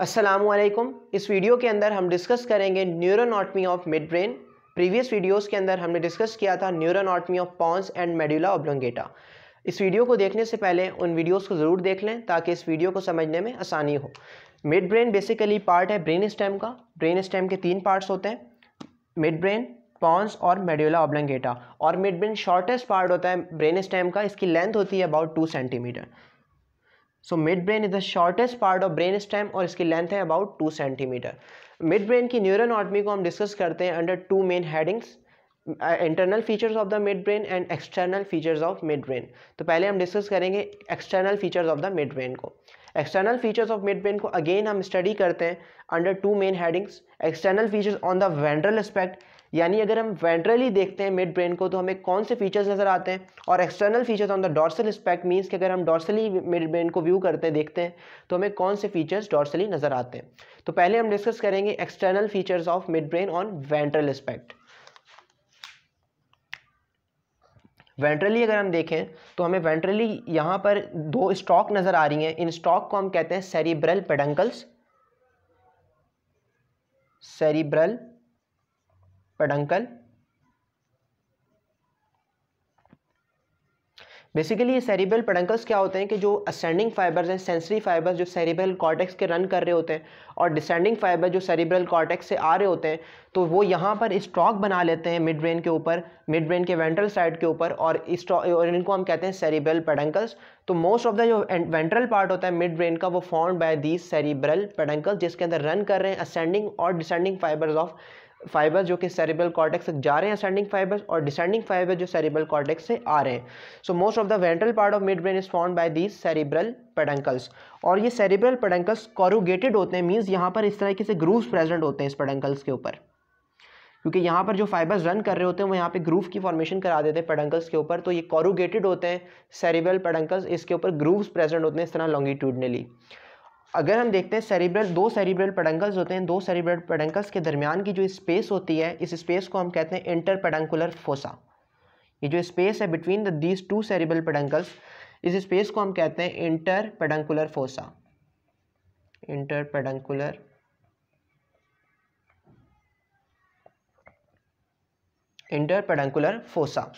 असलम इस वीडियो के अंदर हम डिस्कस करेंगे neuroanatomy of midbrain previous videos के अंदर हमने डिस्कस किया था neuroanatomy of pons and medulla oblongata इस वीडियो को देखने से पहले उन वीडियोस को ज़रूर देख लें ताकि इस वीडियो को समझने में आसानी हो मिड ब्रेन बेसिकली पार्ट है ब्रेन स्टेम का ब्रेन स्टेम के तीन पार्ट्स होते हैं मिड ब्रेन पॉन्स और मेड्यूला ऑब्लोंगेटा और मिड ब्रेन शॉर्टेस्ट पार्ट होता है ब्रेन स्टेम का इसकी लेंथ होती है about two centimetre so midbrain is the shortest part of brainstem और इसकी लेंथ है about two centimetre midbrain की न्यूरल ऑटमी को हम डिस्कस करते हैं under two main headings internal features of the midbrain and external features of midbrain तो पहले हम डिस्कस करेंगे external features of the midbrain को external features of midbrain को अगेन हम स्टडी करते हैं under two main headings external features on the ventral aspect यानी अगर हम वेंट्रली देखते हैं मिड ब्रेन को तो हमें कौन से फीचर्स नज़र आते हैं और external features on the dorsal aspect means कि अगर हम डॉर्सली मिड ब्रेन को व्यू करते हैं देखते हैं तो हमें कौन से फीचर्स डॉर्सली नज़र आते हैं तो पहले हम डिस्कस करेंगे external features of midbrain on ventral aspect ventrally अगर हम देखें तो हमें वेंट्रली यहाँ पर दो स्टॉक नज़र आ रही हैं इन स्टॉक को हम कहते हैं cerebral peduncles cerebral peduncle basically ये सेरिबल पडंकल्स क्या होते हैं कि जो असेंडिंग फाइबर्स हैं सेंसरी फाइबर्स जो सेरिबल कॉर्टेक्स के रन कर रहे होते हैं और डिसेंडिंग फाइबर जो सेरिबल कॉर्टेक्स से आ रहे होते हैं तो वो यहाँ पर स्ट्रॉक बना लेते हैं मिड ब्रेन के ऊपर मिड ब्रेन के वेंट्रल साइड के ऊपर और और इनको हम कहते हैं सेरिबल पेडंकल्स तो मोस्ट ऑफ द जो वेंट्रल पार्ट होता है मिड ब्रेन का वो form by these cerebral peduncles जिसके अंदर रन कर रहे हैं असेंडिंग और डिसेंडिंग फाइबर्स ऑफ फाइबर जो कि सेरिबल कॉर्टेक्स तक जा रहे हैं असेंडिंग फाइबर्स और डिसेंडिंग फाइबर जो सेरिबल कॉर्टेक्स से आ रहे हैं so most of the ventral part of midbrain is form by these cerebral peduncles और ये सेरिब्रल पेडंकल्स कॉरूगेटेड होते हैं मीन्स यहाँ पर इस तरीके से ग्रूव्स प्रेजेंट होते हैं इस पेडंकल्स के ऊपर क्योंकि यहाँ पर जो फाइबर्स रन कर रहे होते हैं वो यहाँ पे ग्रूव की फॉर्मेशन करा देते हैं पेडंकल्स के ऊपर तो ये कॉरूगेटेड होते हैं सेरिब्रल पेडंकल्स इसके ऊपर ग्रूव्स प्रेजेंट होते हैं इस तरह लॉन्गिट्यूडनली अगर हम देखते हैं सेरिब्रल दो सेरिब्रल पेडंकल्स होते हैं दो सेरिब्रल पेडंकल्स के दरमियान की जो स्पेस होती है इस स्पेस को हम कहते हैं इंटर पेडंकुलर फोसा ये जो स्पेस है between the these two cerebral peduncles इस स्पेस को हम कहते हैं interpeduncular fossa interpeduncular interpeduncular fossa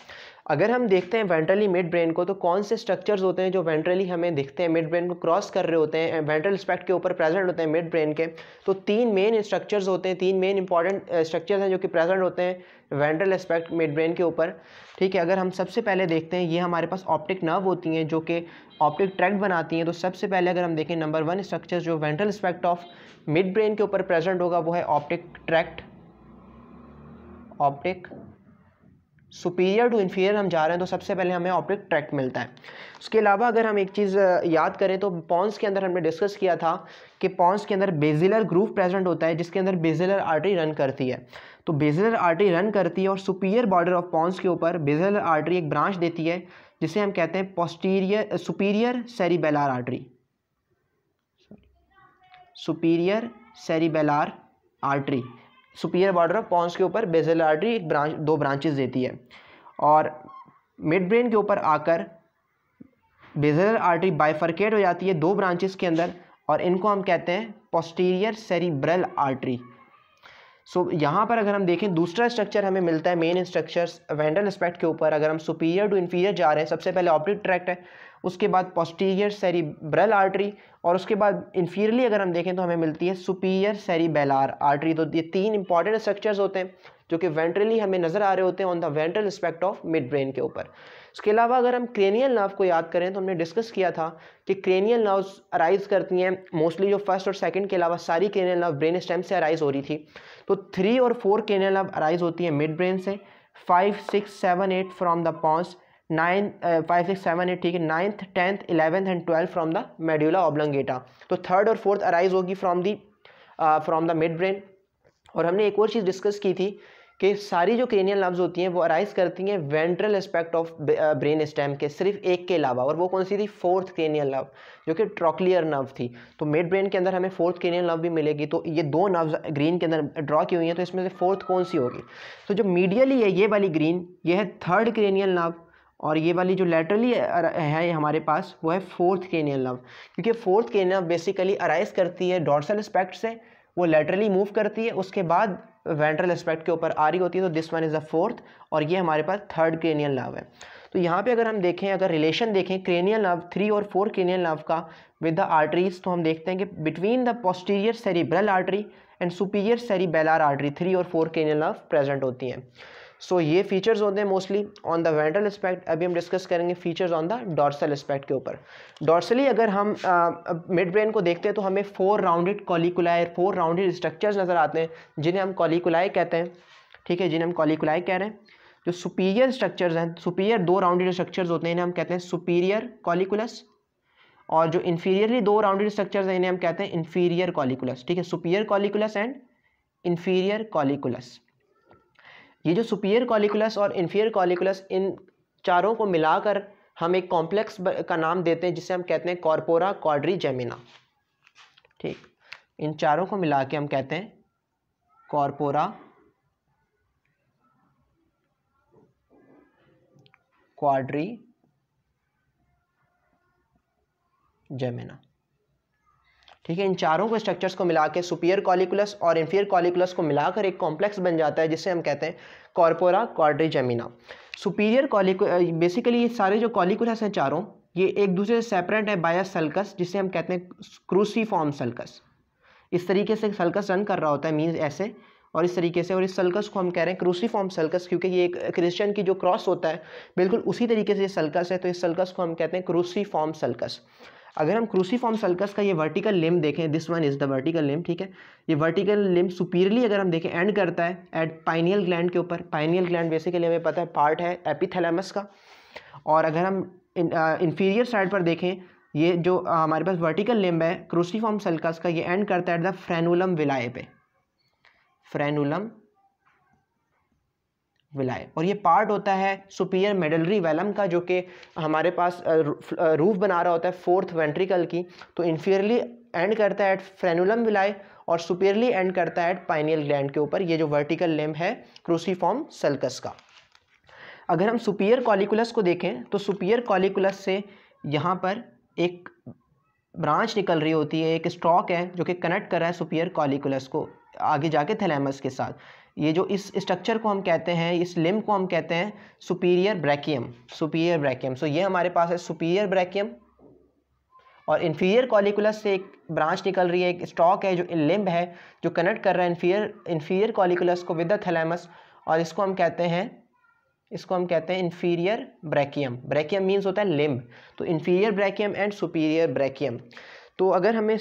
अगर हम देखते हैं वेंट्रली मिड ब्रेन को तो कौन से स्ट्रक्चर्स होते हैं जो वेंट्रली हमें दिखते हैं मिड ब्रेन को क्रॉस कर रहे होते हैं वेंट्रल स्पेक्ट के ऊपर प्रेजेंट होते हैं मिड ब्रेन के तो तीन मेन स्ट्रक्चर्स होते हैं तीन मेन इंपॉर्टेंट स्ट्रक्चर्स हैं जो कि प्रेजेंट होते हैं वेंट्रल एस्पेक्ट मिड ब्रेन के ऊपर ठीक है अगर हम सबसे पहले देखते हैं ये हमारे पास ऑप्टिक नर्व होती हैं जो कि ऑप्टिक ट्रैक्ट बनाती हैं तो सबसे पहले अगर हम देखें नंबर वन स्ट्रक्चर जो ventral aspect of midbrain के ऊपर प्रेजेंट होगा वो है optic tract optic superior to inferior हम जा रहे हैं तो सबसे पहले हमें ऑप्टिक ट्रैक्ट मिलता है उसके अलावा अगर हम एक चीज़ याद करें तो पॉन्स के अंदर हमने डिस्कस किया था कि पॉन्स के अंदर बेजिलर ग्रूव प्रेजेंट होता है जिसके अंदर बेजिलर आर्टरी रन करती है तो बेजिलर आर्टरी रन करती है और सुपीरियर बॉर्डर ऑफ पॉन्स के ऊपर बेजिलर आर्टरी एक ब्रांच देती है जिसे हम कहते हैं posterior superior cerebellar artery superior cerebellar artery superior border of pons के ऊपर बेजल आर्ट्री एक ब्रांच दो ब्रांचेस देती है और मिड ब्रेन के ऊपर आकर बेजल आर्ट्री बाइफर्केट हो जाती है दो ब्रांचेस के अंदर और इनको हम कहते हैं posterior cerebral artery so so, यहाँ पर अगर हम देखें दूसरा स्ट्रक्चर हमें मिलता है मेन स्ट्रक्चर वेंडल स्पेक्ट के ऊपर अगर हम सुपीरियर टू इन्फीरियर जा रहे हैं सबसे पहले ऑप्टिक ट्रैक्ट है उसके बाद पोस्टीरियर सेरिब्रल आर्टरी और उसके बाद इन्फीरियरली अगर हम देखें तो हमें मिलती है सुपीरियर सेरिबेलार आर्टरी तो ये तीन इंपॉर्टेंट स्ट्रक्चर्स होते हैं जो कि वेंट्रली हमें नज़र आ रहे होते हैं on the ventral aspect of midbrain के ऊपर उसके अलावा अगर हम क्रेनियल नर्व को याद करें तो हमने डिस्कस किया था कि क्रेनियल नर्व्स अराइज करती हैं मोस्टली जो फर्स्ट और सेकंड के अलावा सारी क्रेनियल नर्व ब्रेन स्टेम से अराइज हो रही थी तो थ्री और फोर क्रेनियल नर्व अराइज होती है मिड ब्रेन से five six seven eight from the pons ninth five six seven eight ठीक है ninth tenth eleventh and twelfth from the medulla oblongata तो थर्ड और फोर्थ अराइज होगी from the from the midbrain और हमने एक और चीज़ डिस्कस की थी कि सारी जो क्रेनियल नर्व्स होती हैं वो अराइज करती हैं ventral aspect of brainstem के सिर्फ एक के अलावा और वो कौन सी थी फोर्थ क्रेनियल नर्व जो कि ट्रोक्लियर नर्व थी तो मिड ब्रेन के अंदर हमें फोर्थ क्रेनियल नर्व भी मिलेगी तो ये दो नर्व्स ग्रीन के अंदर ड्रॉ की हुई हैं तो इसमें से फोर्थ कौन सी होगी तो जो मीडियली है ये वाली ग्रीन ये है थर्ड क्रेनियल नर्व और ये वाली जो लेटरली है हमारे पास वो है फोर्थ क्रेनियल नर्व क्योंकि fourth cranial nerve basically arise करती है डॉर्सल स्पेक्ट से वो लेटरली मूव करती है उसके बाद वेंट्रल एस्पेक्ट के ऊपर आ रही होती है तो this one is the fourth और ये हमारे पास थर्ड क्रेनियल नर्व है तो यहाँ पे अगर हम देखें अगर रिलेशन देखें क्रेनियल नर्व थ्री और फोर क्रेनियल नर्व का विद द आर्टरीज तो हम देखते हैं कि between the posterior cerebral artery and superior cerebellar artery three और फोर क्रेनियल नर्व प्रेजेंट होती हैं सो ये फीचर्स होते हैं mostly on the ventral aspect अभी हम डिस्कस करेंगे features on the dorsal aspect के ऊपर डॉर्सली अगर हम मिड ब्रेन को देखते हैं तो हमें four rounded colliculi four rounded structures नज़र आते हैं जिन्हें हम कॉलिकुलाई कहते हैं ठीक है जिन्हें हम कॉलिकुलाई कह रहे हैं जो सुपीरियर स्ट्रक्चर्स हैं सुपीरियर दो राउंडेड स्ट्रक्चर्स होते हैं इन्हें हम कहते हैं सुपीरियर कॉलिकुलस और जो इन्फीरियरली दो राउंडेड स्ट्रक्चर्स हैं इन्हें हम कहते हैं इन्फीरियर कॉलिकुलस ठीक है superior colliculus and inferior colliculus ये जो सुपियर कॉलिकुलस और इन्फियर कॉलिकुलस इन चारों को मिलाकर हम एक कॉम्प्लेक्स का नाम देते हैं जिसे हम कहते हैं कॉर्पोरा कॉड्री जेमिना ठीक इन चारों को मिला के हम कहते हैं कॉर्पोरा क्वाड्री जेमिना ठीक है इन चारों को स्ट्रक्चर्स को मिला के सुपियर कॉलिकुलस और इन्फियर कॉलिकुलस को मिलाकर एक कॉम्प्लेक्स बन जाता है जिसे हम कहते हैं corpora quadrigemina superior colliculus basically ये सारे जो कॉलिकुलस हैं चारों ये एक दूसरे से सेपरेट है बाया सल्कस जिसे हम कहते हैं क्रूसी फॉर्म सल्कस इस तरीके से सल्कस रन कर रहा होता है मीन्स ऐसे और इस तरीके से और इस सल्कस को हम कह रहे हैं क्रूसी फॉर्म सल्कस क्योंकि ये एक क्रिश्चियन की जो क्रॉस होता है बिल्कुल उसी तरीके से ये सल्कस है तो इस सल्कस को हम कहते हैं क्रूसी फॉर्म सल्कस अगर हम क्रूसीफॉर्म सल्कस का ये वर्टिकल लिम देखें this one is the vertical limb ठीक है ये वर्टिकल लिम सुपीरियरली अगर हम देखें एंड करता है एट पाइनियल ग्लैंड के ऊपर पाइनियल ग्लैंड बेसिकली हमें पता है पार्ट है एपिथैलेमस का और अगर हम इन्फीरियर साइड पर देखें ये जो हमारे पास वर्टिकल लिम्ब है क्रूसीफॉर्म सल्कस का ये एंड करता है एट द फ्रेनुलम विलाए पे फ्रेनुलम विलाय और ये पार्ट होता है सुपीरियर मेडलरी वेलम का जो कि हमारे पास रूफ बना रहा होता है फोर्थ वेंट्रिकल की तो इन्फीरियरली एंड करता है एट फ्रेनुलम विलाय और सुपीरियरली एंड करता है एट पाइनियल ग्लैंड के ऊपर ये जो वर्टिकल लेम है क्रूसीफॉर्म सल्कस का अगर हम सुपीरियर कॉलिकुलस को देखें तो सुपीरियर कॉलिकुलस से यहाँ पर एक ब्रांच निकल रही होती है एक स्ट्रॉक है जो कि कनेक्ट कर रहा है सुपीरियर कॉलिकुलस को आगे जाके थैलेमस के साथ ये जो इस स्ट्रक्चर को हम कहते हैं इस लिम्ब को हम कहते हैं सुपीरियर ब्रैकियम सुपीरियर ब्रैकियम सो ये हमारे पास है सुपीरियर ब्रैकियम और इन्फीरियर कॉलिकुलस से एक ब्रांच निकल रही है एक स्टॉक है जो लिम्ब है जो कनेक्ट कर रहा है इन्फीरियर इन्फीरियर कॉलिकुलस को विद द थैलेमस और इसको हम कहते हैं इसको हम कहते हैं इन्फीरियर ब्रैकियम ब्रैकियम मीन्स होता है लिम्ब तो inferior brachium and superior brachium तो अगर हमें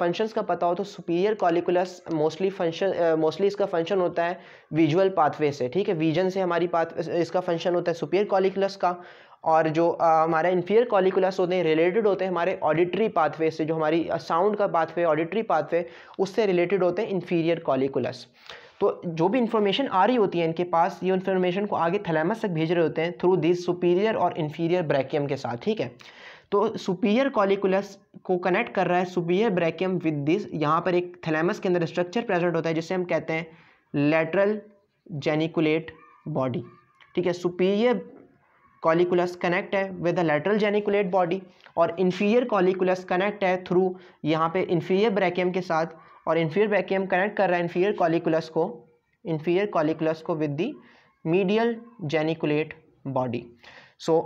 फंक्शंस का पता हो तो superior colliculus mostly function mostly इसका फंक्शन होता है विजुअल पाथवे से ठीक है विजन से हमारी पाथ इसका फंक्शन होता है सुपीरियर कॉलिकुलस का और जो आ, हमारा इन्फीरियर कॉलिकुलस होते हैं रिलेटेड होते हैं हमारे ऑडिटरी पाथवे से जो हमारी साउंड का पाथवे ऑडिटरी पाथवे उससे रिलेटेड होते हैं इन्फीरियर कॉलिकुलस तो जो भी इन्फॉर्मेशन आ रही होती है इनके पास ये इन्फॉर्मेशन को आगे थैलेमस तक भेज रहे होते हैं थ्रू दिस सुपीरियर और इन्फीरियर ब्रैकियम के साथ ठीक है तो सुपीरियर कॉलिकुलस को कनेक्ट कर रहा है सुपीरियर ब्रैकियम विद दिस यहाँ पर एक थैलेमस के अंदर स्ट्रक्चर प्रेजेंट होता है जिसे हम कहते हैं लेटरल जेनिकुलेट बॉडी ठीक है सुपीरियर कॉलिकुलस कनेक्ट है with the lateral geniculate body और इन्फीरियर कॉलिकुलस कनेक्ट है थ्रू यहाँ पे इन्फीरियर ब्रैकियम के साथ और इन्फीरियर ब्रैकियम कनेक्ट कर रहा है इन्फीरियर कॉलिकुलस को इन्फीरियर कॉलिकुलस को with the medial geniculate body so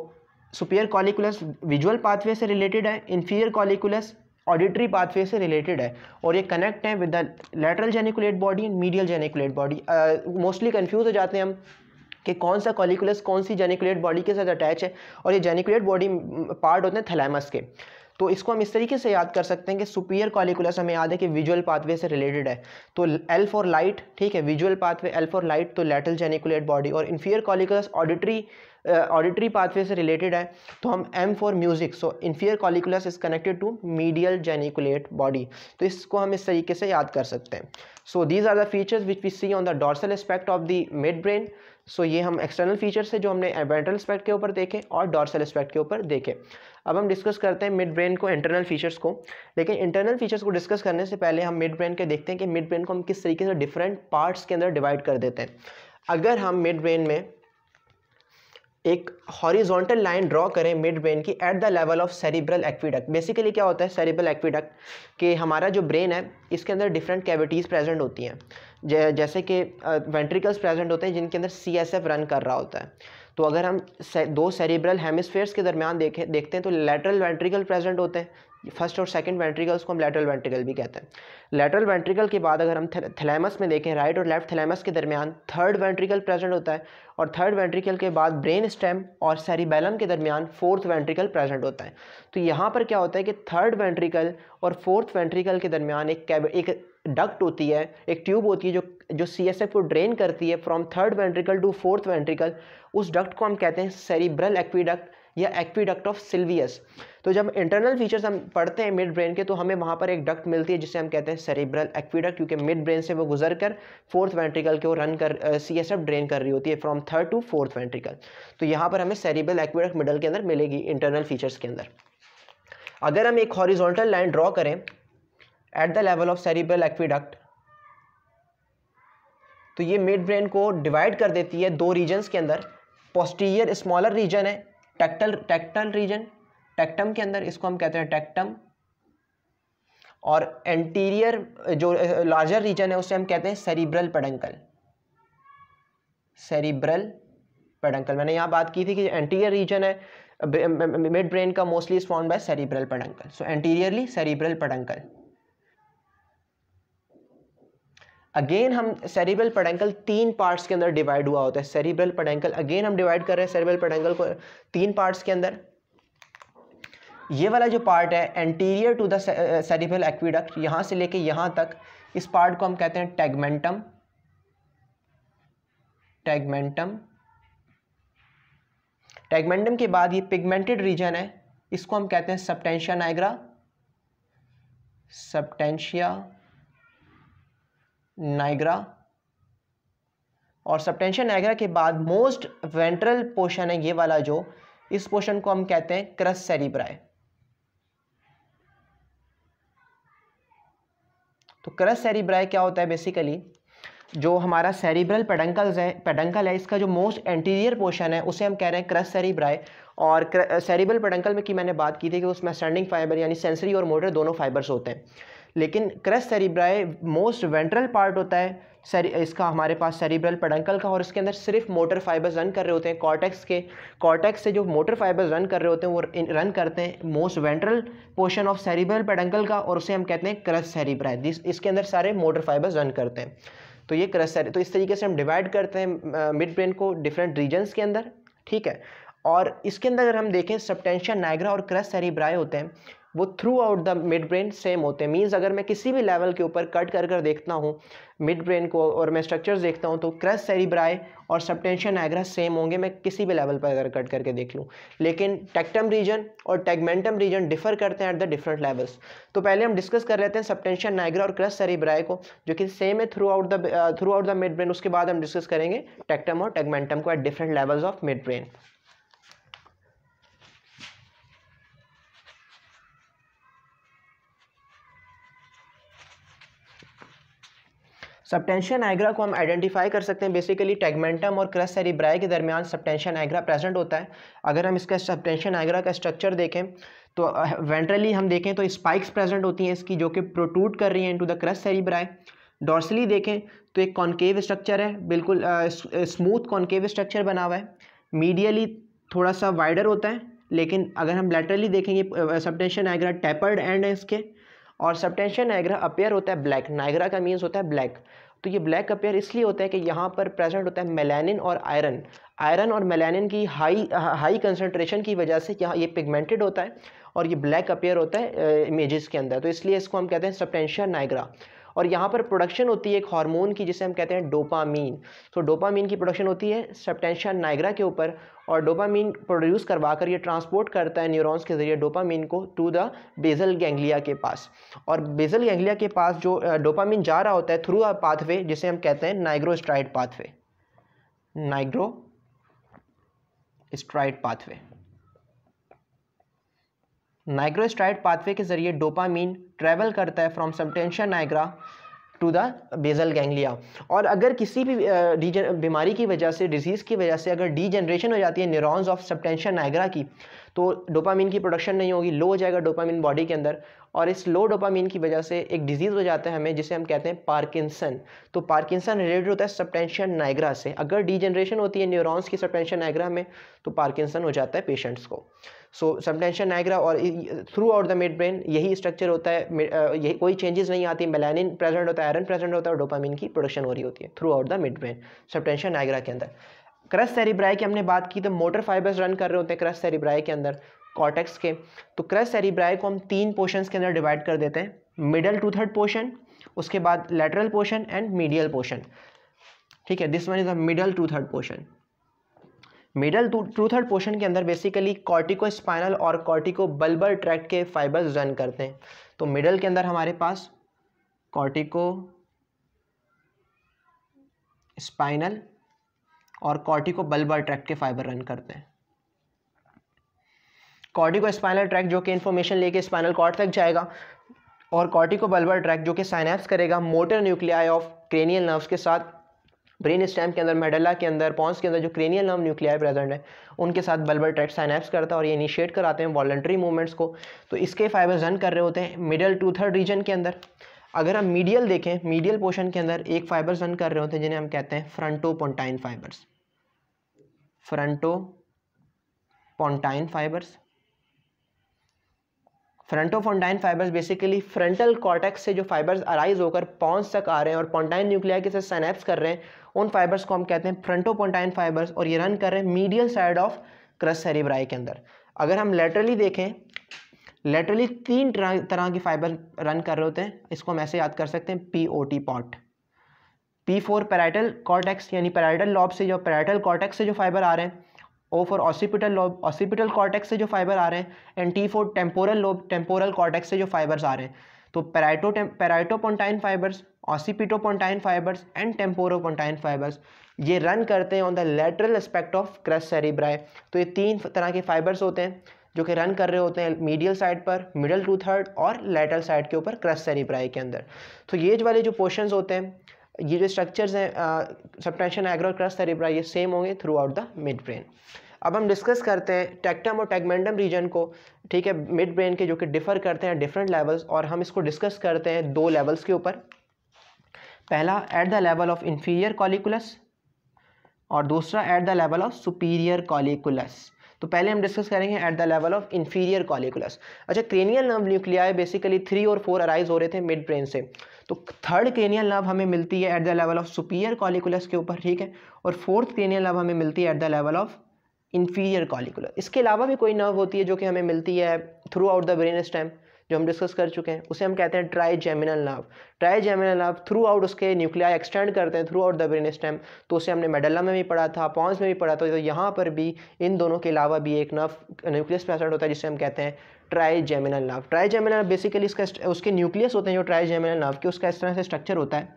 superior colliculus visual pathway से रिलेटेड है इन्फीरियर कॉलिकुलस ऑडिटरी पाथवे से रिलेटेड है और ये कनेक्ट है with the lateral geniculate body and medial geniculate body mostly confuse हो जाते हैं हम कि कौन सा कॉलिकुलस कौन सी जेनिकुलेट बॉडी के साथ अटैच है और ये जेनिकुलेट बॉडी पार्ट होते हैं थैलेमस के तो इसको हम इस तरीके से याद कर सकते हैं कि सुपियर कॉलिकुलस हमें याद है कि विजुअल पाथवे से रिलेटेड है तो एल फॉर लाइट ठीक है visual pathway L for light तो लेटल जेनिकुलेट बॉडी और inferior colliculus auditory auditory pathway से रिलेटेड है तो हम M for music so inferior colliculus is connected to medial geniculate body तो इसको हम इस तरीके से याद कर सकते हैं so these are the features which we see on the dorsal aspect of the midbrain so ये हम एक्सटर्नल फीचर्स है जो हमने एबेंट्रल एस्पेक्ट के ऊपर देखे और डॉर्सल एस्पेक्ट के ऊपर देखे अब हम डिस्कस करते हैं मिड ब्रेन को इंटरनल फीचर्स को लेकिन इंटरनल फीचर्स को डिस्कस करने से पहले हम मिड ब्रेन के देखते हैं कि मिड ब्रेन को हम किस तरीके से डिफरेंट पार्ट्स के अंदर डिवाइड कर देते हैं अगर हम मिड ब्रेन में एक हॉरिजॉन्टल लाइन ड्रॉ करें मिड ब्रेन की at the level of cerebral aqueduct basically क्या होता है सेरिब्रल एक्विडक्ट कि हमारा जो ब्रेन है इसके अंदर डिफरेंट कैविटीज़ प्रेजेंट होती हैं जैसे कि वेंट्रिकल्स प्रेजेंट होते हैं जिनके अंदर सी रन कर रहा होता है तो अगर हम से, दो सेरिब्रल हेमिसफेयर्स के दरमियान देखें देखते हैं तो लेटरल वेंट्रिकल प्रेजेंट होते हैं फर्स्ट और सेकंड वेंट्रिकल्स को हम लेटरल वेंट्रिकल भी कहते हैं लेटरल वेंट्रिकल के बाद अगर हम थैलेमस में देखें राइट और लेफ्ट थैलेमस के दरमियान थर्ड वेंट्रिकल प्रेजेंट होता है और थर्ड वेंट्रिकल के बाद ब्रेन स्टेम और सेरिबेलम के दरमियान फोर्थ वेंट्रिकल प्रेजेंट होता है तो यहाँ पर क्या होता है कि थर्ड वेंट्रिकल और फोर्थ वेंट्रिकल के दरमियान एक कैब एक डक्ट होती है एक ट्यूब होती है जो जो सी एस एफ को ड्रेन करती है from third ventricle to fourth ventricle उस डक्ट को हम कहते हैं सेरिब्रल एक्वीडक्ट या एक्विडक्ट ऑफ सिल्वियस तो जब इंटरनल फीचर्स हम पढ़ते हैं मिड ब्रेन के तो हमें वहाँ पर एक डक्ट मिलती है जिसे हम कहते हैं सेरेब्रल एक्विडक्ट क्योंकि मिड ब्रेन से वो गुजर कर फोर्थ वेंट्रिकल के वो रन कर सी एस एफ ड्रेन कर रही होती है from third to fourth ventricle तो यहाँ पर हमें सेरेब्रल एक्विडक्ट मिडल के अंदर मिलेगी इंटरनल फीचर्स के अंदर अगर हम एक हॉरिजोंटल लाइन ड्रॉ करें at the level of cerebral aqueduct तो ये मिड ब्रेन को डिवाइड कर देती है दो रीजन्स के अंदर पोस्टीरियर स्मॉलर रीजन है टेक्टल टेक्टल रीजन टेक्टम के अंदर इसको हम कहते हैं टेक्टम और एंटीरियर जो लार्जर रीजन है उसे हम कहते हैं सेरिब्रल पेडंकल सेरिब्रल पेडंकल मैंने यहाँ बात की थी कि एंटीरियर रीजन है मिड ब्रेन का mostly is form by cerebral peduncle so anteriorly cerebral peduncle again हम सेरिबल पडेंकल तीन पार्ट्स के अंदर डिवाइड हुआ होता है सेरिबल पडेंकल अगेन हम डिवाइड कर रहे हैं सेरिबल पडेंकल को तीन पार्ट्स के अंदर ये वाला जो पार्ट है anterior to the cerebral aqueduct यहां से लेके यहां तक इस पार्ट को हम कहते हैं टेगमेंटम टेगमेंटम टेगमेंटम के बाद ये पिगमेंटेड रीजन है इसको हम कहते हैं सबटेंशिया नाइग्रा सबटेंशिया नाइग्रा और सबटेंशन नाइग्रा के बाद मोस्ट वेंट्रल पोर्शन है ये वाला जो इस पोर्शन को हम कहते हैं क्रस सेरिब्राई तो क्रस सेरिब्राई क्या होता है बेसिकली जो हमारा सेरिब्रल पेडंकल्स है पेडंकल है इसका जो मोस्ट एंटीरियर पोर्शन है उसे हम कह रहे हैं क्रस सेरिब्राई और सेरिब्रल पेडंकल में की मैंने बात की थी कि उसमें सेंडिंग फाइबर यानी सेंसरी और मोटर दोनों फाइबर्स होते हैं लेकिन crus cerebri most ventral part होता है सर इसका हमारे पास सेरिब्रल पडंकल का और इसके अंदर सिर्फ मोटर फाइबर्स रन कर रहे होते हैं कॉर्टेक्स के कॉर्टेक्स से जो मोटर फाइबर्स रन कर रहे होते हैं वो रन करते हैं most ventral portion of cerebral peduncle का और उसे हम कहते हैं क्रस सेरिब्राए दिस इसके अंदर सारे मोटर फाइबर्स रन करते हैं तो ये क्रस सेरि तो इस तरीके से हम डिवाइड करते हैं मिड ब्रेन को डिफरेंट रीजन्स के अंदर ठीक है और इसके अंदर अगर हम देखें सब्टेंशन नाइग्रा और क्रस सेरिब्राए होते हैं वो throughout the midbrain same होते हैं मीन्स अगर मैं किसी भी लेवल के ऊपर कट कर कर देखता हूँ मिड ब्रेन को और मैं स्ट्रक्चर्स देखता हूँ तो क्रस सेरीब्राई और सबटेंशन एग्रा सेम होंगे मैं किसी भी लेवल पर अगर कट करके देख लूँ लेकिन टेक्टम रीजन और टेगमेंटम रीजन डिफर करते हैं एट द डिफरेंट लेवल्स तो पहले हम डिस्कस कर लेते हैं सबटेंशन नाइग्रा और क्रस सेरीब्राई को जो कि सेम है throughout the throughout the midbrain उसके बाद हम डिस्कस करेंगे टेक्टम और टेगमेंटम को at different levels of midbrain substantia nigra को हम आइडेंटिफाई कर सकते हैं बेसिकली टेगमेंटम और क्रस सेरिब्राए के दरमियान सप्टेंशन आइग्रा प्रेजेंट होता है अगर हम इसका सप्टेंशन आइग्रा का स्ट्रक्चर देखें तो वेंट्रली हम देखें तो स्पाइक्स प्रेजेंट होती हैं इसकी जो कि प्रोटूट कर रही हैं into the crus cerebri dorsally देखें तो एक कॉन्केव स्ट्रक्चर है बिल्कुल स्मूथ कॉन्केव स्ट्रक्चर बना हुआ है मीडियली थोड़ा सा वाइडर होता है लेकिन अगर हम लेटरली देखेंगे सबटेंशन नाइग्रा टेपर्ड एंड है इसके और सबटेंशन नाइग्रा अपेयर होता है ब्लैक नाइग्रा का मीन्स होता है ब्लैक तो ये ब्लैक अपेयर इसलिए होता है कि यहाँ पर प्रेजेंट होता है मेलानिन और आयरन आयरन और मेलानिन की हाई हाई कंसनट्रेशन की वजह से यहाँ ये पिगमेंटेड होता है और ये ब्लैक अपेयर होता है इमेजेस uh, के अंदर तो इसलिए इसको हम कहते हैं सप्टेंशिया नाइग्रा और यहाँ पर प्रोडक्शन होती है एक हार्मोन की जिसे हम कहते हैं डोपामीन तो डोपामीन की प्रोडक्शन होती है सप्टेंशिया नाइग्रा के ऊपर और डोपामीन प्रोड्यूस करवा कर ये ट्रांसपोर्ट करता है न्यूरॉन्स के ज़रिए डोपामीन को टू द बेजल गैंग्लिया के पास और बेजल गैंग्लिया के पास जो डोपामीन जा रहा होता है थ्रू अ पाथवे जिसे हम कहते हैं nigrostriatal pathway nigrostriatal pathway nigrostriatal pathway के जरिए डोपामीन ट्रैवल करता है from substantia nigra to the basal ganglia और अगर किसी भी डीजन बीमारी की वजह से डिजीज़ की वजह से अगर डीजनरेशन हो जाती है न्यूरॉन्स ऑफ सबटेंशन नाइग्रा की तो डोपामीन की प्रोडक्शन नहीं होगी लो हो जाएगा डोपामीन बॉडी के अंदर और इस लो डोपामीन की वजह से एक डिजीज़ हो जाता है हमें जिसे हम कहते हैं पार्किंसन तो पार्किंसन रिलेटेड होता है सबटेंशन नाइग्रा से अगर डीजनरेशन होती है न्यूरॉन्स की सबटेंशन नाइग्रा में तो पार्किंसन हो जाता है पेशेंट्स को सो सबटेंशन नाइग्रा और throughout the midbrain यही स्ट्रक्चर होता है यही कोई चेंजेस नहीं आती मेलानिन प्रेजेंट होता है आयरन प्रेजेंट होता है और डोपामिन की प्रोडक्शन हो रही होती है throughout the midbrain substantia nigra के अंदर क्रस सेरिब्राई की हमने बात की तो मोटर फाइबर्स रन कर रहे होते हैं क्रस सेरिब्राई के अंदर कॉटेक्स के तो क्रस सेरिब्राई को हम तीन पोर्शन के अंदर डिवाइड कर देते हैं मिडल टू थर्ड पोर्शन उसके बाद lateral portion and medial portion ठीक है this one is the middle two third portion middle two third portion के अंदर बेसिकली कॉर्टिको स्पाइनल और कॉर्टिको बल्बर ट्रैक्ट के फाइबर्स रन करते हैं तो मिडल के अंदर हमारे पास कॉर्टिको स्पाइनल और कॉर्टिको बल्बर ट्रैक्ट के फाइबर रन करते हैं कॉर्टिको स्पाइनल ट्रैक जो कि इन्फॉर्मेशन लेके स्पाइनल कॉर्ड तक जाएगा और कॉर्टिको बल्बर ट्रैक जो कि साइनेप्स करेगा motor nuclei of cranial nerves के साथ ब्रेन स्टैम के अंदर मेडला के अंदर पॉन्स के अंदर जो क्रेनियल नर्व न्यूक्लियाई प्रेजेंट है उनके साथ बल्बर ट्रैक्ट साइनेप्स करता है और ये इनिशिएट कराते हैं वॉलेंट्री मूवमेंट्स को तो इसके फाइबर्स रन कर रहे होते हैं मिडल टू थर्ड रीजन के अंदर अगर हम मीडियल देखें मीडियल पोर्शन के अंदर एक फाइबर्स रन कर रहे होते हैं जिन्हें हम कहते हैं pontine fibres frontopontine fibres frontopontine fibres basically frontal cortex से जो फाइबर्स अराइज होकर पॉन्स तक आ रहे हैं और पॉन्टाइन न्यूक्लिया के साथ सैनेप्स कर रहे हैं उन फाइबर्स को हम कहते हैं फ्रंटोपोन्टाइन फाइबर्स और ये रन कर रहे हैं medial side of crus cerebri के अंदर अगर हम लेटरली देखें लेटरली तीन तरह की फाइबर रन कर रहे होते हैं इसको हम ऐसे याद कर सकते हैं P O T pot P four parietal cortex यानी पैराइटल लॉब से जो पैराइटल कॉर्टेक्स से जो फाइबर आ रहे हैं O four occipital lobe occipital cortex से जो फाइबर आ रहे हैं and T four temporal lobe temporal cortex से जो फाइबर्स आ रहे हैं तो parieto parietopontine fibres occipitopontine fibres and temporopontine fibres ये रन करते हैं on the lateral aspect of crus cerebri तो ये तीन तरह के फाइबर्स होते हैं जो कि रन कर रहे होते हैं मीडियल साइड पर मिडल टू थर्ड और लेटरल साइड के ऊपर क्रस सेरिब्राई के अंदर तो ये वाले जो पोर्शन होते हैं ये जो स्ट्रक्चर्स हैं सबटेंशन एग्रो क्रस सेरिब्राई ये सेम होंगे throughout the midbrain अब हम डिस्कस करते हैं टेक्टम और टेगमेंडम रीजन को ठीक है मिड ब्रेन के जो कि डिफ़र करते हैं डिफरेंट लेवल्स और हम इसको डिस्कस करते हैं दो लेवल्स के ऊपर पहला at the level of inferior colliculus और दूसरा at the level of superior colliculus तो पहले हम डिस्कस करेंगे at the level of inferior colliculus अच्छा cranial nerve nuclei basically three और फोर अराइज हो रहे थे मिड ब्रेन से तो थर्ड क्रेनियल नर्व हमें मिलती है at the level of superior colliculus के ऊपर ठीक है और फोर्थ क्रेनियल नर्व हमें मिलती है at the level of inferior collicular इसके अलावा भी कोई नर्व होती है जो कि हमें मिलती है throughout the brain stem जो हम डिस्कस कर चुके हैं उसे हम कहते हैं trigeminal nerve trigeminal nerve throughout उसके न्यूक्लिया एक्सटेंड करते हैं throughout the brain stem तो उसे हमने मेडल्ला में भी पढ़ा था पॉन्स में भी पढ़ा था तो यहाँ पर भी इन दोनों के अलावा भी एक नर्व न्यूक्लियस प्रेजेंट होता है जिसे हम कहते हैं trigeminal nerve trigeminal basically इसका उसके न्यूक्लियस होते हैं जो ट्राई जेमिनल नर्व के उसका इस तरह से स्ट्रक्चर होता है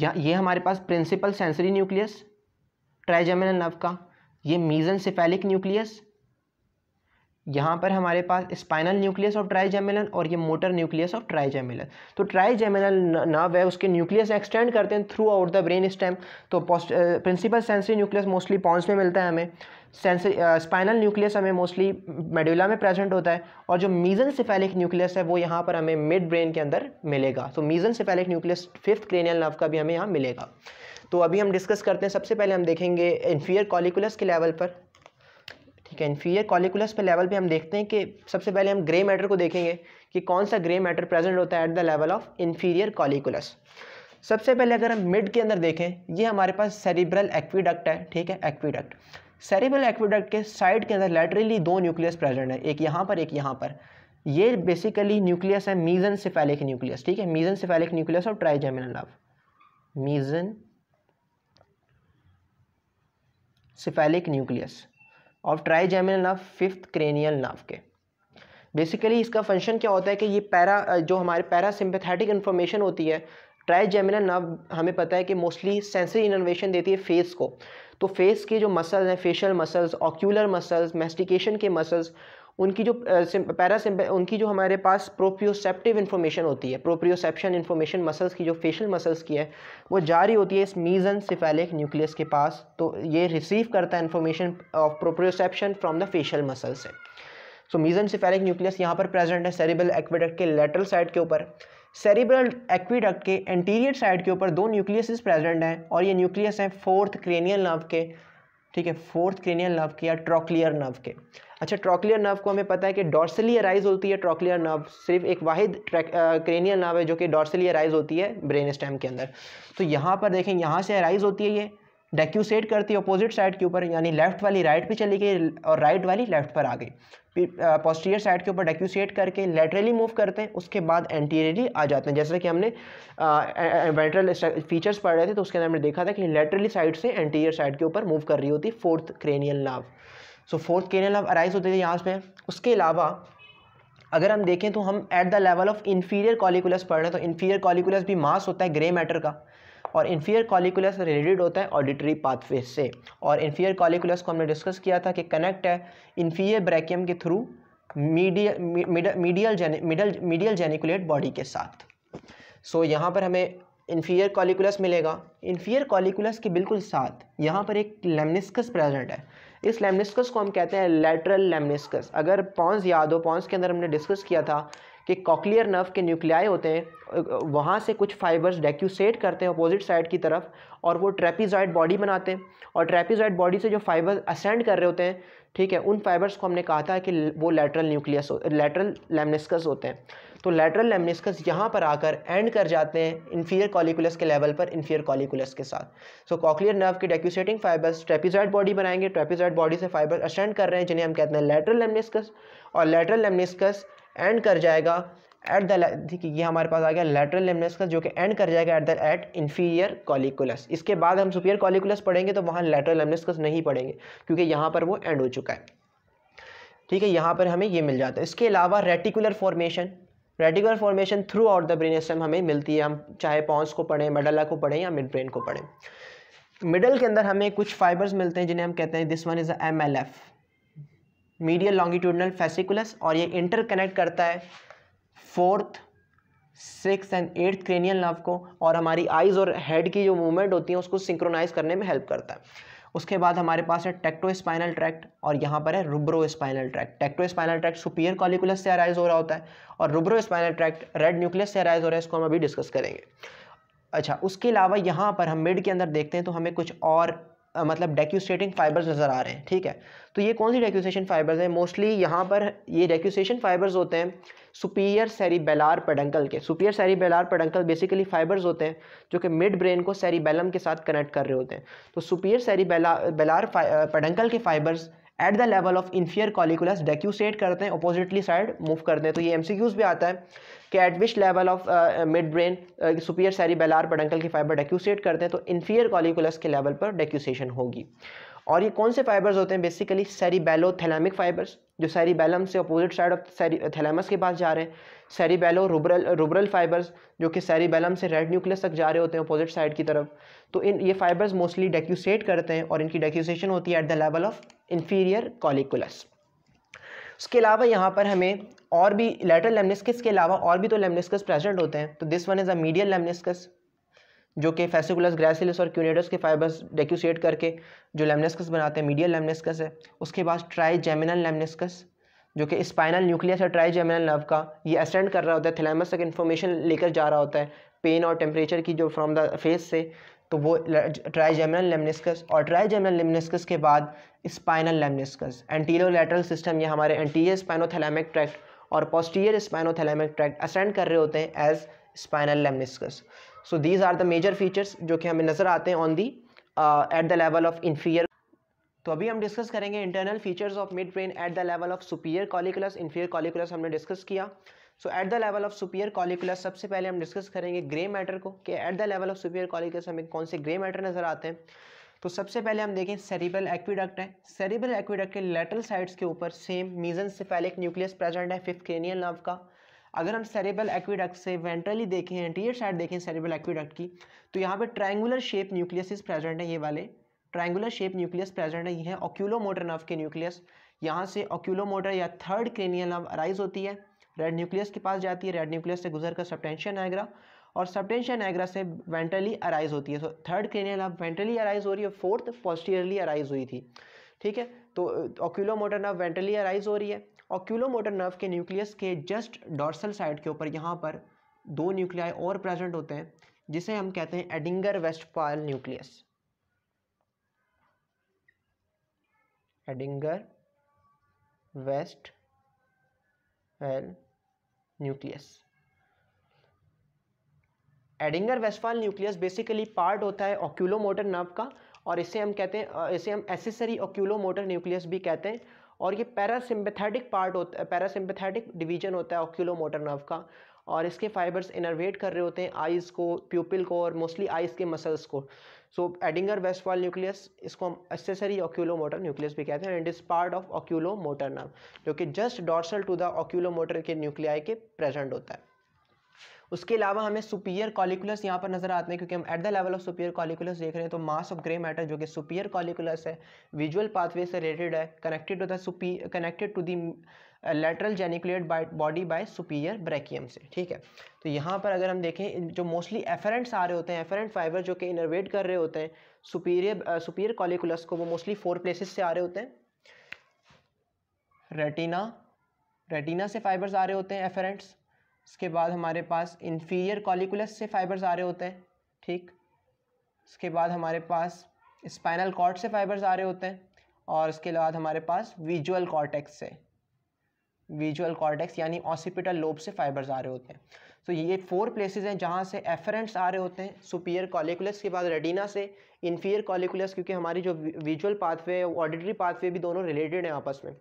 या ये हमारे पास principal sensory nucleus trigeminal nerve का ये मीजन सिफेलिक न्यूक्लियस यहाँ पर हमारे पास स्पाइनल न्यूक्लियस ऑफ ट्राइजेमिलन और ये मोटर न्यूक्लियस ऑफ ट्राइजेमिलन तो ट्राइजेमिनल नर्व है उसके न्यूक्लियस एक्सटेंड करते हैं throughout the brain stem तो principal sensory nucleus mostly pons में मिलता है हमें सेंसरी स्पाइनल न्यूक्लियस हमें मोस्टली मेडुला में प्रेजेंट होता है और जो मीजन सिफेलिक न्यूक्लियस है वो यहाँ पर हमें मिड ब्रेन के अंदर मिलेगा तो mesencephalic nucleus fifth cranial nerve का भी हमें यहाँ मिलेगा तो अभी हम डिस्कस करते हैं सबसे पहले हम देखेंगे इन्फियर कॉलिकुलस के लेवल पर ठीक है इन्फीरियर कॉलिकुलस पे लेवल पे हम देखते हैं कि सबसे पहले हम ग्रे मैटर को देखेंगे कि कौन सा ग्रे मैटर प्रेजेंट होता है at the level of inferior colliculus सबसे पहले अगर हम मिड के अंदर देखें ये हमारे पास सेरिब्रल एक्वीडक्ट है ठीक है एक्वीडक्ट सेरिब्रल एक्वीडक्ट के साइड के अंदर लेटरली दो न्यूक्लियस प्रेजेंट है एक यहाँ पर एक यहाँ पर ये बेसिकली न्यूक्लियस है मीजन सिफेलिक न्यूक्लियस ठीक है मीजन सिफेलिक न्यूक्लियस और trigeminal nerve mesencephalic nucleus of trigeminal nerve fifth cranial nerve के बेसिकली इसका फंक्शन क्या होता है कि ये पैरा जो हमारे पैरासिम्पथेटिक इन्फॉर्मेशन होती है ट्राइजेमिनल नर्व हमें पता है कि मोस्टली सेंसरी इनोवेशन देती है फेस को तो फेस के जो मसल्स हैं facial muscles ocular muscles mastication के मसल्स उनकी जो पैरासिम उनकी जो हमारे पास प्रोप्रियोसेप्टिव इन्फॉर्मेशन होती है प्रोप्रियोसेप्शन इन्फॉर्मेशन मसल्स की जो फेशियल मसल्स की है वो जारी होती है इस मीजन सिफेलिक न्यूक्लियस के पास तो ये रिसीव करता है information of proprioception from the facial muscles से सो मीजन सिफेलिक न्यूक्लियस यहाँ पर प्रेजेंट है सेरिबल एक्वेडक्ट के लेटरल साइड के ऊपर सेरिब्रल एक्विडक्ट के एंटीरियर साइड के ऊपर दो न्यूक्लियसेस प्रेजेंट हैं और ये न्यूक्लियस हैं फोर्थ क्रेनियल नर्व के ठीक है फोर्थ क्रेनियल नर्व के या ट्रोक्लियर नर्व के अच्छा ट्रॉकलियर नर्व को हमें पता है कि डॉर्सली अराइज होती है ट्रॉकलियर नर्व सिर्फ एक वाहिद क्रेनियल नर्व है जो कि डॉर्सली अराइज होती है ब्रेन स्टेम के अंदर तो यहाँ पर देखें यहाँ से अराइज होती है ये डेक्यूसेट करती है अपोजिट साइड के ऊपर यानी लेफ्ट वाली राइट पे चली गई और राइट वाली लेफ्ट पर आ गई पोस्टीरियर साइड के ऊपर डेक्यूसेट करके लेटरली मूव करते हैं उसके बाद एंटीरियरली आ जाते हैं जैसे कि हमने वेंट्रल फीचर्स पढ़ रहे थे तो उसके अंदर हमने देखा था कि लेटरली साइड से एंटीरियर साइड के ऊपर मूव कर रही होती fourth cranial nerve so fourth cranial अब अराइज होते थे यहाँ पे उसके अलावा अगर हम देखें तो हम at the level of inferior colliculus पढ़ रहे हैं तो इन्फीरियर कॉलिकुलस भी मास होता है ग्रे मैटर का और इन्फीरियर कॉलिकुलस रिलेटेड होता है ऑडिटरी पाथवे से और इन्फीरियर कॉलिकुलस को हमने डिस्कस किया था कि कनेक्ट है इन्फीरियर ब्रैकियम के through medial medial medial geniculate body के साथ सो so, यहाँ पर हमें इन्फीरियर कॉलिकुलस मिलेगा इन्फीरियर कॉलिकुलस के बिल्कुल साथ यहाँ पर एक लेमनिस्कस प्रेजेंट है इस लेमनिस्कस को हम कहते हैं लेटरल लेमनिस्कस अगर पॉन्स याद हो पॉन्स के अंदर हमने डिस्कस किया था कि कॉकलियर नर्व के न्यूक्लियाई होते हैं वहाँ से कुछ फाइबर्स डेक्यूसेट करते हैं अपोजिट साइड की तरफ और वो ट्रेपीजॉइड बॉडी बनाते हैं और ट्रेपीजॉइड बॉडी से जो फाइबर असेंड कर रहे होते हैं ठीक है उन फाइबर्स को हमने कहा था कि वो लेटरल न्यूक्लियस लेटरल लेमनिस्कस होते हैं तो लेटरल लेमनिस्कस यहाँ पर आकर एंड कर जाते हैं इन्फीरियर कॉलिकुलस के लेवल पर इन्फीरियर कॉलिकुलस के साथ सो कॉकलियर नर्व के डेक्यूसेटिंग फाइबर्स ट्रेपिजाइड बॉडी बनाएंगे ट्रेपिजाइड बॉडी से फाइबर असेंड कर रहे हैं जिन्हें हम कहते हैं लेटरल लेमनिस्कस और लेटरल लेमनिस्कस एंड कर जाएगा एट द ठीक है ये हमारे पास आ गया लेटरल लेमनस का जो कि एंड कर जाएगा at the at inferior colliculus इसके बाद हम सुपीरियर कॉलिकुलस पढ़ेंगे तो वहाँ लेटरल का नहीं पढ़ेंगे क्योंकि यहाँ पर वो एंड हो चुका है ठीक है यहाँ पर हमें ये मिल जाता है इसके अलावा reticular formation reticular formation throughout the brain stem हमें मिलती है हम चाहे पॉन्स को पढ़ें मेडला को पढ़ें या मिड ब्रेन को पढ़ें मिडल के अंदर हमें कुछ फाइबर्स मिलते हैं जिन्हें हम कहते हैं this one is M L F medial longitudinal fasciculus और ये इंटरकनेक्ट करता है fourth six and eighth cranial nerve को और हमारी आइज़ और हेड की जो मूवमेंट होती है उसको सिंक्रोनाइज करने में हेल्प करता है उसके बाद हमारे पास है टेक्टो स्पाइनल ट्रैक्ट और यहाँ पर है रुब्रो spinal tract टेक्टो spinal tract superior colliculus से अराइज हो रहा होता है और रुब्रो स्पाइनल ट्रैक्ट रेड न्यूक्लियस से अराइज हो रहा है इसको हम अभी डिस्कस करेंगे अच्छा उसके अलावा यहाँ पर हम मिड के अंदर देखते हैं तो हमें कुछ और मतलब डेक्यूसेटिंग फाइबर्स नज़र आ रहे हैं ठीक है तो ये कौन सी डेक्यूसेशन फाइबर्स हैं मोस्टली यहाँ पर ये डेक्यूसेशन फाइबर्स होते हैं सुपीरियर बेलार पेडंकल के superior cerebellar peduncle basically fibres होते हैं जो कि मिड ब्रेन को सेरिबेलम के साथ कनेक्ट कर रहे होते हैं तो सुपीरियर सेरिबेला बेलार पेडंकल के fibres at the level of inferior colliculus decussate करते हैं अपोजिटली साइड मूव करते हैं तो ये एमसीक्यूज भी आता है कि at which level of midbrain superior cerebellar peduncle की फाइबर डेक्यूसेट करते हैं तो इन्फियर कॉलिकुलस के लेवल पर डेक्यूसेशन होगी और ये कौन से फाइबर्स होते हैं बेसिकली सैरी थैलेमिक फाइबर्स जो बैलम से अपोजिट साइड ऑफ थैलेमस के पास जा रहे हैं सेरीबेलो रूबरल रूबरल फाइबर्स जो कि सेरीबेलम से रेड न्यूक्लियस तक जा रहे होते हैं अपोजिट साइड की तरफ तो इन ये फाइबर्स मोस्टली डेक्यूसेट करते हैं और इनकी डेक्यूसेशन होती है at the level of inferior colliculus उसके अलावा यहाँ पर हमें और भी लेटरल लेमनिस्कस के अलावा और भी तो लेमनिस्कस प्रेजेंट होते हैं तो this one is a medial lemniscus जो कि फेसिकुलस ग्रेसिलस और क्यूनेटस के फाइबर्स डेक्यूसेट करके जो लेमनिस्कस बनाते हैं मीडियल लेमनिस्कस है उसके बाद ट्राई जेमिनल लेमनिस्कस जो कि स्पाइनल न्यूक्लियस है जेमिनल नर्व का ये असेंड कर रहा होता है थैलेमस तक इन्फॉर्मेशन लेकर जा रहा होता है पेन और टेम्परेचर की जो फ्रॉम द फेस से तो वो जेमिनल लेमनिस्कस और जेमिनल लेमनिस्कस के बाद स्पाइनल लेमनिस्कस लेटरल सिस्टम ये हमारे एंटीरियर स्पाइनोथैलेमिक ट्रैक्ट और पोस्टीरियर स्पाइनोथैलेमिक ट्रैक्ट असेंड कर रहे होते हैं as spinal lemniscus so these are the major features जो कि हमें नज़र आते हैं on the at the level of inferior तो अभी हम डिस्कस करेंगे internal features of midbrain at the level of superior colliculus inferior colliculus हमने डिस्कस किया so at the level of superior colliculus सबसे पहले हम डिस्कस करेंगे ग्रे मैटर को कि at the level of superior colliculus हमें कौन से ग्रे मैटर नज़र आते हैं तो सबसे पहले हम देखें सेरिबल एक्विडक्ट है सेरिबल एक्विडक्ट के लेटरल साइड्स के ऊपर सेम मीजन से पहले एक न्यूक्लियस प्रेजेंट है फिफ्थ क्रेनियल नर्व का अगर हम सेरेबल एक्विडक्ट से वेंट्रली देखें एंटीरियर साइड देखें सेरेबल एक्विडक्ट की तो यहाँ पे ट्रायंगुलर शेप न्यूक्लियस प्रेजेंट है ये वाले ट्राइंगुलर शेप न्यूक्लियस प्रेजेंट है ये है मोटर नर्व के न्यूक्लियस यहाँ से मोटर या थर्ड क्रेनियल नर्व अराइज होती है रेड न्यूक्लियस के पास जाती है रेड न्यूक्लियस से गुजर कर सबटेंशन नाइग्रा और सबटेंशन नाइग्रा से वेंटली अराइज होती है so third cranial nerve ventrally arise हो रही है फोर्थ पोस्टीरियरली अराइज हुई थी ठीक है तो oculomotor nerve ventrally arise हो रही है ऑक्यूलो मोटर नर्व के न्यूक्लियस के जस्ट डॉर्सल साइड के ऊपर यहाँ पर दो न्यूक्लियाई और प्रेजेंट होते हैं जिसे हम कहते हैं Edinger Westphal nucleus Edinger Westphal nucleus Edinger Westphal nucleus basically part होता है ऑक्यूलो मोटर नर्व का और इसे हम कहते हैं इसे हम एसेसरी ऑक्यूलो मोटर न्यूक्लियस भी कहते हैं और ये पैरासिम्पथेटिक पार्ट होता है पैरासिम्पथेटिक डिवीजन होता है ऑक्यूलो मोटर नर्व का और इसके फाइबर्स इनर्वेट कर रहे होते हैं आइज़ को प्यूपिल को और मोस्टली आइज़ के मसल्स को सो एडिंगर वेस्टफॉल न्यूक्लियस इसको हम एसेसरी ऑक्यूलो मोटर न्यूक्लियस भी कहते हैं and is part of oculomotor नाम जो कि just dorsal to the oculomotor के न्यूक्लियाई के प्रेजेंट होता है उसके अलावा हमें सुपीयर कॉलिकुलस यहाँ पर नजर आते हैं क्योंकि हम at the level of superior colliculus देख रहे हैं तो मास ऑफ ग्रे मैटर जो कि सुपीयर कॉलिकुलस है विजुअल पाथवे से रिलेटेड है कनेक्टेड टू दुपी सुपी connected to the lateral geniculate बाई बॉडी बाय सुपीरियर ब्रैकियम से ठीक है तो यहाँ पर अगर हम देखें जो मोस्टली एफरेंट्स आ रहे होते हैं एफरेंट फाइबर जो कि इनरवेट कर रहे होते हैं सुपीरियर सुपीरियर कॉलिकुलस को वो मोस्टली फोर प्लेसेस से आ रहे होते हैं रेटिना रेटिना से फाइबर्स आ रहे होते हैं एफरेंट्स इसके बाद हमारे पास इन्फीरियर कॉलिकुलस से फाइबर्स आ रहे होते हैं ठीक इसके बाद हमारे पास स्पाइनल कॉर्ड से फाइबर्स आ रहे होते हैं और इसके बाद हमारे पास विजुअल कॉर्टेक्स से विजुअल कॉर्टेक्स यानी ऑसिपिटल लोब से फाइबर्स आ रहे होते हैं तो so, ये फोर प्लेसेस हैं जहाँ से एफरेंट्स आ रहे होते हैं सुपियर कॉलिकुलस के बाद रेडिना से इन्फीरियर कॉलिकुलस क्योंकि हमारी जो विजुअल पाथवे ऑडिटरी पाथवे भी दोनों रिलेटेड हैं आपस में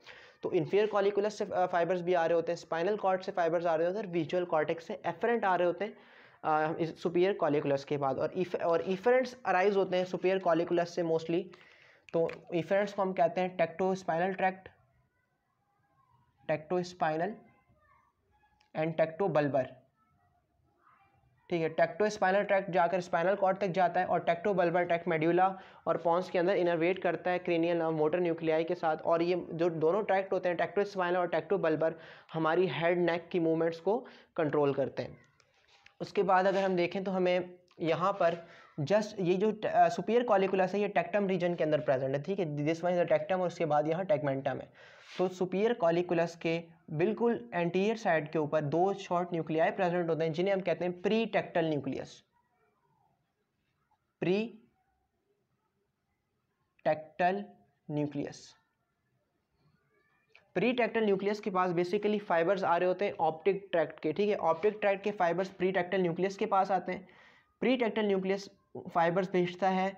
तो इन्फियर कॉलिकुलस से फाइबर्स भी आ रहे होते हैं स्पाइनल कॉर्ड से फाइबर्स आ रहे होते हैं और विजुअल कॉर्टेक्स से एफरेंट आ रहे होते हैं सुपीरियर कॉलिकुलस के बाद और इफ और इफरेंट्स अराइज होते हैं सुपीरियर कॉलिकुलस से मोस्टली तो इफरेंट्स को हम कहते हैं टेक्टो spinal tract tectospinal and tectobulbar ठीक है टेक्टो स्पाइनल ट्रैक्ट जाकर स्पाइनल कॉर्ड तक जाता है और टेक्टो बल्बर ट्रैक्ट मेड्यूला और पॉन्स के अंदर इनरवेट करता है क्रेनियल और मोटर न्यूक्लियाई के साथ और ये जो दोनों ट्रैक्ट होते हैं टेक्टो स्पाइनल और टेक्टो बल्बर हमारी हेड नेक की मूवमेंट्स को कंट्रोल करते हैं उसके बाद अगर हम देखें तो हमें यहाँ पर जस्ट ये जो सुपियर कॉलिकुलस है ये टेक्टम रीजन के अंदर प्रेजेंट है ठीक है दिस वन इज टेक्टम और उसके बाद यहाँ टेगमेंटम है तो सुपियर कॉलिकुलस के बिल्कुल एंटीरियर साइड के ऊपर दो शॉर्ट न्यूक्लियाई प्रेजेंट होते हैं जिन्हें हम कहते हैं pretectal nucleus pretectal nucleus pretectal nucleus के पास बेसिकली फाइबर्स आ रहे होते हैं ऑप्टिक ट्रैक्ट के ठीक है ऑप्टिक ट्रैक्ट के फाइबर्स प्री टेक्टल न्यूक्लियस के पास आते हैं प्री टेक्टल न्यूक्लियस फाइबर्स भेजता है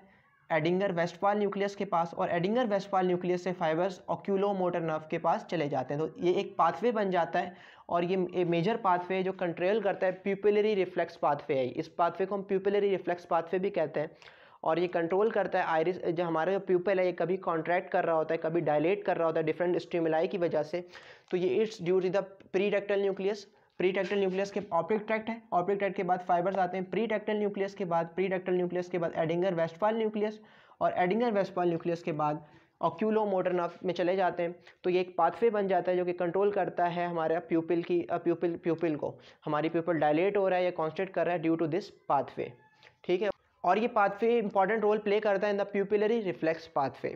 एडिंगर वेस्टपाल न्यूक्लियस के पास और एडिंगर वेस्टपाल न्यूक्लियस से फाइबर्स ऑक्यूलो मोटर नर्व के पास चले जाते हैं तो ये एक पाथवे बन जाता है और ये मेजर पाथवे जो कंट्रोल करता है प्यूपलरी रिफ्लेक्स पाथवे है इस पाथवे को हम प्यूपलरी रिफ्लेक्स पाथवे भी कहते हैं और ये कंट्रोल करता है आयरिस जो हमारा जो प्यूपल है ये कभी कॉन्ट्रैक्ट कर रहा होता है कभी डायलेट कर रहा होता है डिफरेंट स्ट्रीमलाई की वजह से तो ये it's due to the pretectal nucleus pretectal nucleus के ऑप्टिक ट्रैक्ट है ऑप्टिक ट्रैक्ट के बाद फाइबर्स आते हैं प्री टैक्टल न्यूक्लियस के बाद प्री टैक्टल न्यूक्लियस के बाद एडिंगर वेस्टफाल न्यूक्लियस और एडिंगर वेस्टफाल न्यूक्लियस के बाद ऑक्यूलो मोटर नर्व में चले जाते हैं तो ये एक पाथवे बन जाता है जो कि कंट्रोल करता है हमारे प्यूपिल की प्यूपिल प्यूपिल को हमारी प्यूपिल डायलेट हो रहा है या कॉन्स्टेट कर रहा है ड्यू टू दिस पाथवे ठीक है और ये पाथवे इंपॉर्टेंट रोल प्ले करता है in the pupillary reflex pathway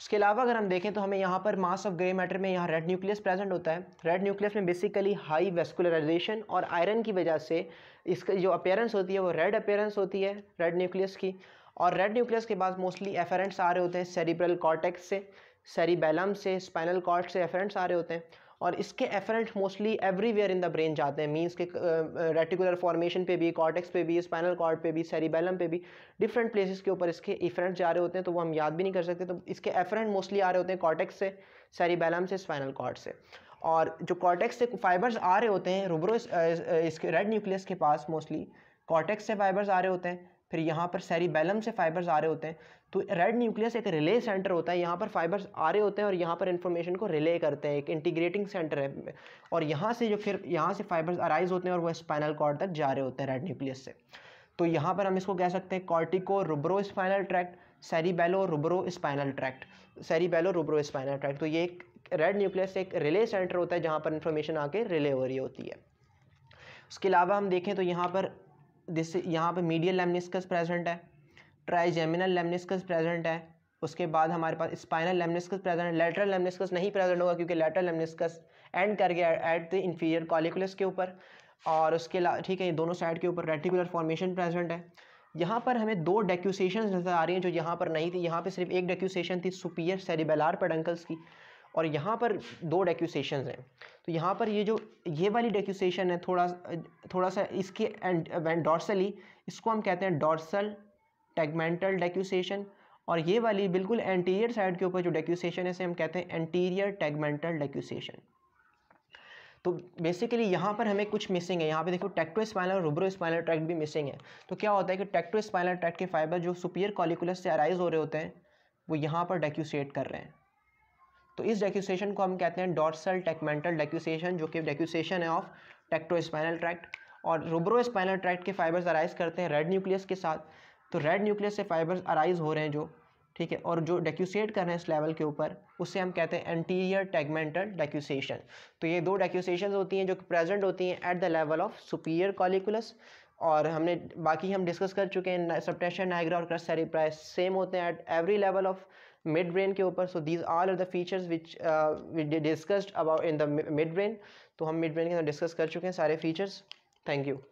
उसके अलावा अगर हम देखें तो हमें यहाँ पर मास ऑफ ग्रे मैटर में यहाँ रेड न्यूक्लियस प्रेजेंट होता है रेड न्यूक्लियस में बेसिकली हाई वेस्कुलराइजेशन और आयरन की वजह से इसका जो अपेयरेंस होती है वो रेड अपेयरेंस होती है रेड न्यूक्लियस की और रेड न्यूक्लियस के बाद मोस्टली एफरेंट्स आ रहे होते हैं सेरिब्रल कॉर्टेक्स से सेरिबेलम से स्पाइनल कॉर्ड से एफरेंट्स आ रहे होते हैं और इसके efferent mostly everywhere in the brain जाते हैं मीन्स के रेटिकुलर फॉर्मेशन पे भी कॉर्टेक्स पे भी स्पाइनल कॉर्ड पे भी सेरिबेलम पे भी डिफरेंट प्लेसेस के ऊपर इसके इफरेंट जा रहे होते हैं तो वो हम याद भी नहीं कर सकते तो इसके एफरेंट मोस्टली आ रहे होते हैं कॉर्टेक्स से सेरिबेलम से स्पाइनल कॉर्ड से और जो कॉर्टेक्स से फाइबर्स आ रहे होते हैं रूबरो इसके रेड न्यूक्लियस के पास मोस्टली कॉर्टेक्स से फाइबर्स आ रहे होते हैं फिर यहाँ पर सेरिबेलम से फाइबर्स आ रहे होते हैं तो रेड न्यूक्लियस एक रिले सेंटर होता है यहाँ पर फाइबर्स आ रहे होते हैं और यहाँ पर इन्फॉर्मेशन को रिले करते हैं एक इंटीग्रेटिंग सेंटर है और यहाँ से जो फिर यहाँ से फाइबर्स अराइज होते हैं और वो स्पाइनल कॉर्ड तक जा रहे होते हैं रेड न्यूक्लियस से तो यहाँ पर हम इसको कह सकते हैं cortico rubro spinal tract cerebello rubro spinal tract cerebello rubro spinal tract तो ये एक रेड न्यूक्लियस एक रिले सेंटर होता है जहाँ पर इन्फॉर्मेशन आके रिले हो रही होती है उसके अलावा हम देखें तो यहाँ पर दिस यहाँ पे मीडियल लेमनिस्कस प्रेजेंट है ट्राइजेमिनल लेमनिस्कस प्रेजेंट है उसके बाद हमारे पास स्पाइनल लेमनिस्कस प्रेजेंट है लेटरल लेमनिस्कस नहीं प्रेजेंट होगा क्योंकि लेटरल लेमनिस्कस एंड कर गया एट द इन्फीरियर कॉलिकुलस के ऊपर और उसके ठीक है ये दोनों साइड के ऊपर रेटिकुलर फॉर्मेशन प्रेजेंट है यहाँ पर हमें दो डेक्यूसेशन नज़र आ रही हैं जो यहाँ पर नहीं थी यहाँ पर सिर्फ एक डेक्यूसेशन थी सुपियर सेरिबेलार पेडंकल्स की और यहाँ पर दो डेक्यूसेशन हैं तो यहाँ पर ये जो ये वाली डेक्यूसेशन है थोड़ा थोड़ा सा इसके एंड डॉर्सली इसको हम कहते हैं डॉर्सल टेगमेंटल डेक्यूसेशन और ये वाली बिल्कुल एंटीरियर साइड के ऊपर जो डेक्यूसेशन है इसे हम कहते हैं एंटीरियर टेगमेंटल डेक्यूसेशन तो बेसिकली यहाँ पर हमें कुछ मिसिंग है यहाँ पे देखो टेक्टो स्पाइनल और रूब्रो स्पाइनल ट्रैक्ट भी मिसिंग है तो क्या होता है कि टेक्टो स्पाइनल ट्रैक्ट के फाइबर जो सुपियर कॉलिकुलस से अराइज हो रहे होते हैं वो यहाँ पर डेक्यूसेट कर रहे हैं तो इस डेक्यूसेशन को हम कहते हैं डॉर्सल टेकमेंटल डेक्यूसेशन जो कि डेक्यूसेशन है ऑफ टेक्टोस्पाइनल ट्रैक्ट और रूबरो स्पाइनल ट्रैक्ट के फाइबर्स अराइज करते हैं रेड न्यूक्लियस के साथ तो रेड न्यूक्लियस से फाइबर्स अराइज हो रहे हैं जो ठीक है और जो डेक्यूसेट कर रहे हैं इस लेवल के ऊपर उससे हम कहते हैं एंटीरियर टेगमेंटल डेक्यूसेशन तो ये दो डेक्यूसेशन होती हैं जो कि प्रेजेंट होती हैं at the level of superior colliculus और हमने बाकी हम डिस्कस कर चुके हैं सप्टेशन नाइग्रा और क्रस सेम होते हैं at every level of midbrain के ऊपर so these all are the features which discussed about in the midbrain तो हम मिड ब्रेन के अंदर डिस्कस कर चुके हैं सारे फीचर्स थैंक यू